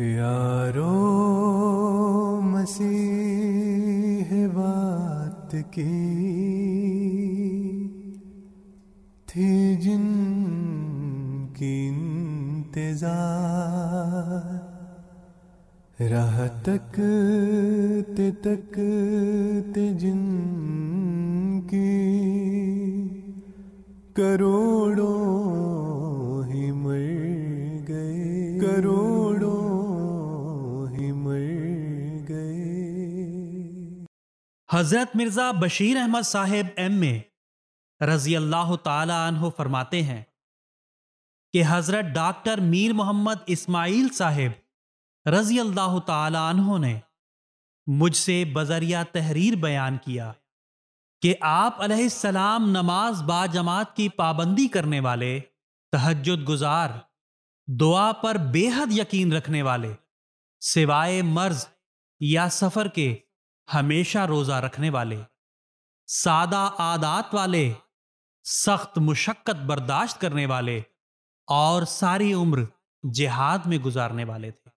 यारो मसीह बात की थी जिन की इंतजार तक ते तक ते जिन की करोड़ों ही मर गए करोड़ हज़रत मिर्ज़ा बशीर अहमद साहेब एम ए रज़ी अल्लाह तहो फरमाते हैं कि हज़रत डॉक्टर मीर मोहम्मद इस्माइल साहेब रज़ी अल्लाह तहों ने मुझसे बजरिया तहरीर बयान किया कि आप सलाम नमाज बाजमात की पाबंदी करने वाले तहजद गुजार दुआ पर बेहद यकीन रखने वाले सिवाय मर्ज या सफ़र के हमेशा रोजा रखने वाले सादा आदात वाले सख्त मुशक्क़त बर्दाश्त करने वाले और सारी उम्र जिहाद में गुजारने वाले थे